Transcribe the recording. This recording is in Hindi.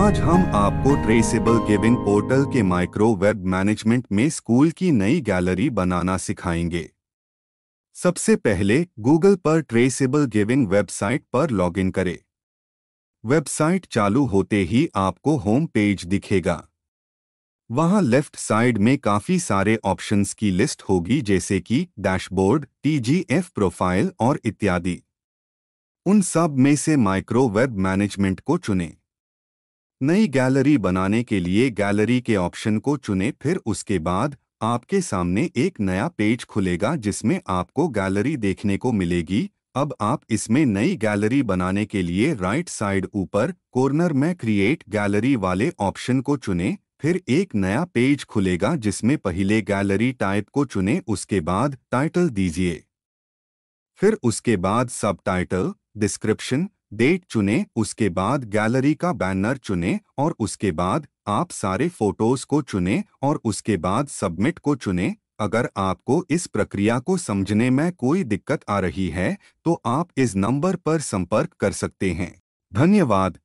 आज हम आपको ट्रेसेबल गिविंग पोर्टल के माइक्रो वेब मैनेजमेंट में स्कूल की नई गैलरी बनाना सिखाएंगे सबसे पहले गूगल पर ट्रेसेबल गिविंग वेबसाइट पर लॉगिन करें वेबसाइट चालू होते ही आपको होम पेज दिखेगा वहां लेफ्ट साइड में काफ़ी सारे ऑप्शंस की लिस्ट होगी जैसे कि डैशबोर्ड टीजीएफ प्रोफाइल और इत्यादि उन सब में से माइक्रो वेब मैनेजमेंट को चुनें नई गैलरी बनाने के लिए गैलरी के ऑप्शन को चुनें फिर उसके बाद आपके सामने एक नया पेज खुलेगा जिसमें आपको गैलरी देखने को मिलेगी अब आप इसमें नई गैलरी बनाने के लिए राइट साइड ऊपर कॉर्नर में क्रिएट गैलरी वाले ऑप्शन को चुनें फिर एक नया पेज खुलेगा जिसमें पहले गैलरी टाइप को चुनें उसके बाद टाइटल दीजिए फिर उसके बाद सब टाइटल डिस्क्रिप्शन डेट चुने उसके बाद गैलरी का बैनर चुने और उसके बाद आप सारे फोटोज को चुने और उसके बाद सबमिट को चुने अगर आपको इस प्रक्रिया को समझने में कोई दिक्कत आ रही है तो आप इस नंबर पर संपर्क कर सकते हैं धन्यवाद